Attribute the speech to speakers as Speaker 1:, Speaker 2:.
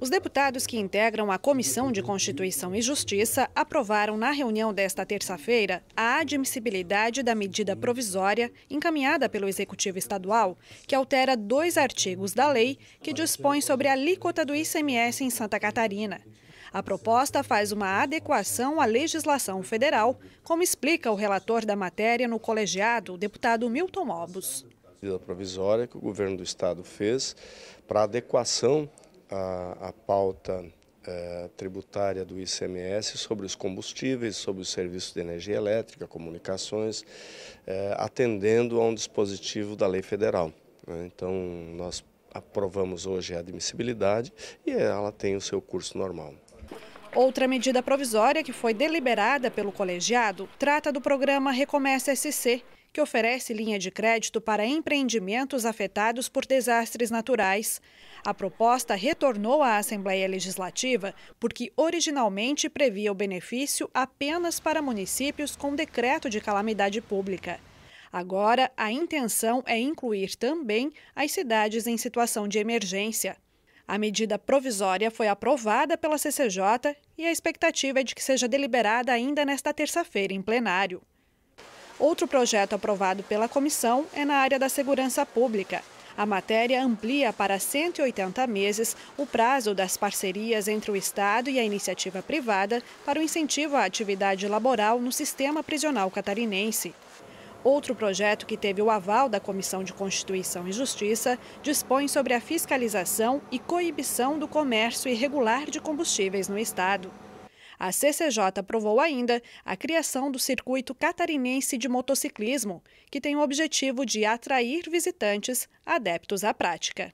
Speaker 1: Os deputados que integram a Comissão de Constituição e Justiça aprovaram na reunião desta terça-feira a admissibilidade da medida provisória encaminhada pelo Executivo Estadual, que altera dois artigos da lei que dispõe sobre a alíquota do ICMS em Santa Catarina. A proposta faz uma adequação à legislação federal, como explica o relator da matéria no colegiado, o deputado Milton A
Speaker 2: medida provisória que o governo do estado fez para adequação a, a pauta é, tributária do ICMS sobre os combustíveis, sobre os serviços de energia elétrica, comunicações, é, atendendo a um dispositivo da lei federal. Né? Então, nós aprovamos hoje a admissibilidade e ela tem o seu curso normal.
Speaker 1: Outra medida provisória que foi deliberada pelo colegiado trata do programa Recomeça SC, que oferece linha de crédito para empreendimentos afetados por desastres naturais. A proposta retornou à Assembleia Legislativa porque originalmente previa o benefício apenas para municípios com decreto de calamidade pública. Agora, a intenção é incluir também as cidades em situação de emergência. A medida provisória foi aprovada pela CCJ e a expectativa é de que seja deliberada ainda nesta terça-feira em plenário. Outro projeto aprovado pela comissão é na área da segurança pública. A matéria amplia para 180 meses o prazo das parcerias entre o Estado e a iniciativa privada para o incentivo à atividade laboral no sistema prisional catarinense. Outro projeto que teve o aval da Comissão de Constituição e Justiça dispõe sobre a fiscalização e coibição do comércio irregular de combustíveis no Estado. A CCJ aprovou ainda a criação do Circuito Catarinense de Motociclismo, que tem o objetivo de atrair visitantes adeptos à prática.